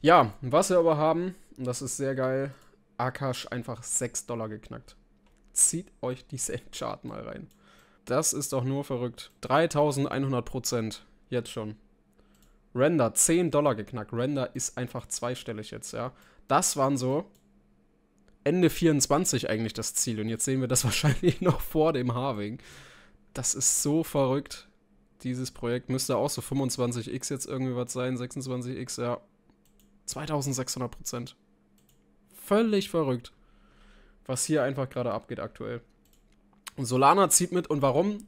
Ja, was wir aber haben, und das ist sehr geil, Akash einfach 6 Dollar geknackt. Zieht euch diesen Chart mal rein. Das ist doch nur verrückt. 3100 Prozent. Jetzt schon. Render 10 Dollar geknackt. Render ist einfach zweistellig jetzt, ja. Das waren so Ende 24 eigentlich das Ziel. Und jetzt sehen wir das wahrscheinlich noch vor dem Harving. Das ist so verrückt. Dieses Projekt müsste auch so 25x jetzt irgendwie was sein. 26x, ja. 2600 Prozent. Völlig verrückt, was hier einfach gerade abgeht aktuell. Und Solana zieht mit und warum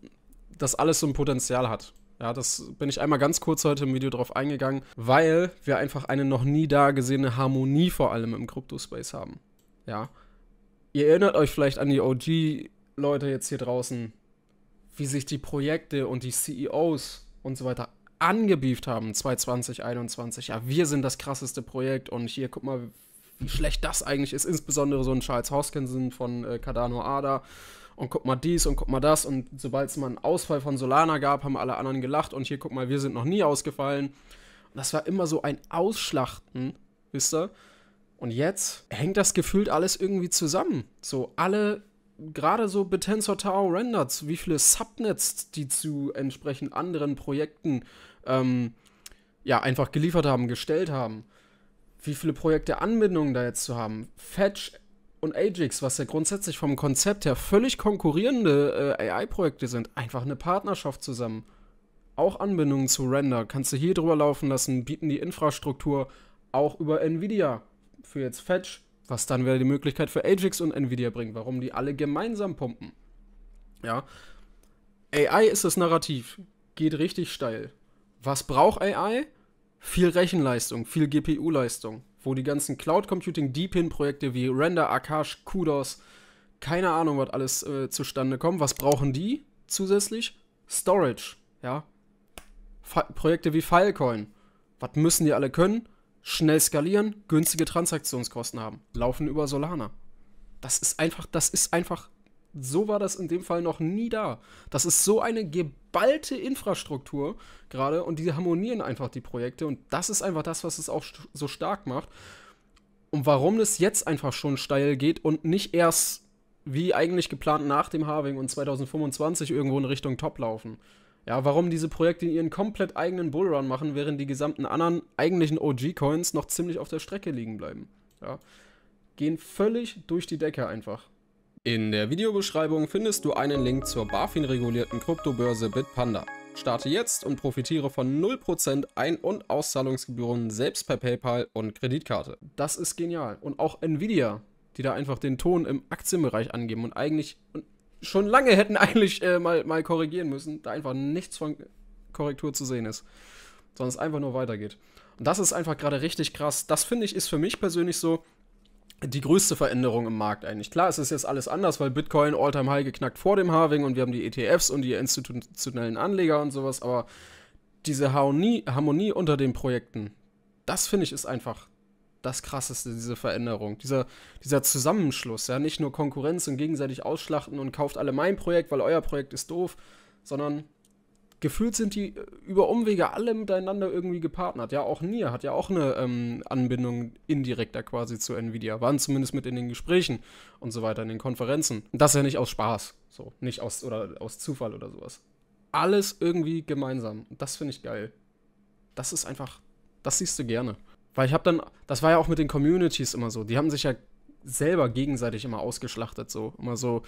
das alles so ein Potenzial hat. Ja, das bin ich einmal ganz kurz heute im Video drauf eingegangen, weil wir einfach eine noch nie da gesehene Harmonie vor allem im Kryptospace haben. Ja. Ihr erinnert euch vielleicht an die OG-Leute jetzt hier draußen, wie sich die Projekte und die CEOs und so weiter angebieft haben, 2021. Ja, wir sind das krasseste Projekt und hier, guck mal, wie schlecht das eigentlich ist. Insbesondere so ein Charles Hoskinson von äh, Cardano Ada. Und guck mal dies und guck mal das. Und sobald es mal einen Ausfall von Solana gab, haben alle anderen gelacht. Und hier, guck mal, wir sind noch nie ausgefallen. Und das war immer so ein Ausschlachten, wisst ihr? Und jetzt hängt das gefühlt alles irgendwie zusammen. So alle gerade so Betensor Tower Renders, wie viele Subnets die zu entsprechend anderen Projekten ähm, ja, einfach geliefert haben, gestellt haben. Wie viele Projekte Anbindungen da jetzt zu haben. Fetch und Ajax, was ja grundsätzlich vom Konzept her völlig konkurrierende äh, AI-Projekte sind, einfach eine Partnerschaft zusammen. Auch Anbindungen zu Render kannst du hier drüber laufen lassen, bieten die Infrastruktur auch über Nvidia für jetzt Fetch, was dann wieder die Möglichkeit für Ajax und Nvidia bringt, warum die alle gemeinsam pumpen. Ja. AI ist das Narrativ, geht richtig steil was braucht AI? Viel Rechenleistung, viel GPU-Leistung, wo die ganzen Cloud Computing Deepin-Projekte wie Render, Akash, Kudos, keine Ahnung, was alles äh, zustande kommt. Was brauchen die zusätzlich? Storage, ja. Fa Projekte wie Filecoin. Was müssen die alle können? Schnell skalieren, günstige Transaktionskosten haben, laufen über Solana. Das ist einfach, das ist einfach so war das in dem Fall noch nie da. Das ist so eine geballte Infrastruktur gerade und die harmonieren einfach die Projekte und das ist einfach das, was es auch st so stark macht. Und warum es jetzt einfach schon steil geht und nicht erst wie eigentlich geplant nach dem Harving und 2025 irgendwo in Richtung Top laufen. Ja, warum diese Projekte ihren komplett eigenen Bullrun machen, während die gesamten anderen eigentlichen OG-Coins noch ziemlich auf der Strecke liegen bleiben. Ja. Gehen völlig durch die Decke einfach. In der Videobeschreibung findest du einen Link zur BaFin-regulierten Kryptobörse Bitpanda. Starte jetzt und profitiere von 0% Ein- und Auszahlungsgebühren selbst per PayPal und Kreditkarte. Das ist genial. Und auch Nvidia, die da einfach den Ton im Aktienbereich angeben und eigentlich und schon lange hätten eigentlich äh, mal, mal korrigieren müssen, da einfach nichts von Korrektur zu sehen ist, sondern es einfach nur weitergeht. Und das ist einfach gerade richtig krass. Das finde ich ist für mich persönlich so die größte Veränderung im Markt eigentlich. Klar, es ist jetzt alles anders, weil Bitcoin all-time High geknackt vor dem Halving und wir haben die ETFs und die institutionellen Anleger und sowas, aber diese Harmonie, Harmonie unter den Projekten, das finde ich ist einfach das Krasseste, diese Veränderung. Dieser, dieser Zusammenschluss, ja, nicht nur Konkurrenz und gegenseitig ausschlachten und kauft alle mein Projekt, weil euer Projekt ist doof, sondern gefühlt sind die äh, über Umwege alle miteinander irgendwie gepartnert. Ja, auch Nier hat ja auch eine ähm, Anbindung indirekter quasi zu Nvidia. Waren zumindest mit in den Gesprächen und so weiter, in den Konferenzen. Das ja nicht aus Spaß, so, nicht aus oder aus Zufall oder sowas. Alles irgendwie gemeinsam. Das finde ich geil. Das ist einfach, das siehst du gerne. Weil ich habe dann, das war ja auch mit den Communities immer so. Die haben sich ja selber gegenseitig immer ausgeschlachtet, so. Immer so,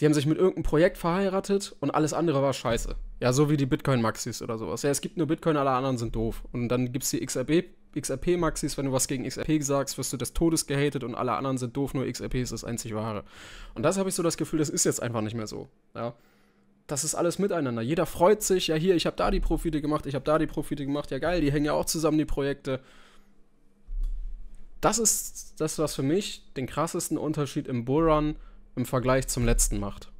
die haben sich mit irgendeinem Projekt verheiratet und alles andere war scheiße. Ja, so wie die Bitcoin-Maxis oder sowas. Ja, es gibt nur Bitcoin, alle anderen sind doof. Und dann gibt es die XRP-Maxis, wenn du was gegen XRP sagst, wirst du des Todes gehatet und alle anderen sind doof, nur XRP ist das einzig wahre. Und das habe ich so das Gefühl, das ist jetzt einfach nicht mehr so. Ja. Das ist alles miteinander. Jeder freut sich, ja hier, ich habe da die Profite gemacht, ich habe da die Profite gemacht, ja geil, die hängen ja auch zusammen, die Projekte das ist das, was für mich den krassesten Unterschied im Bullrun im Vergleich zum letzten macht.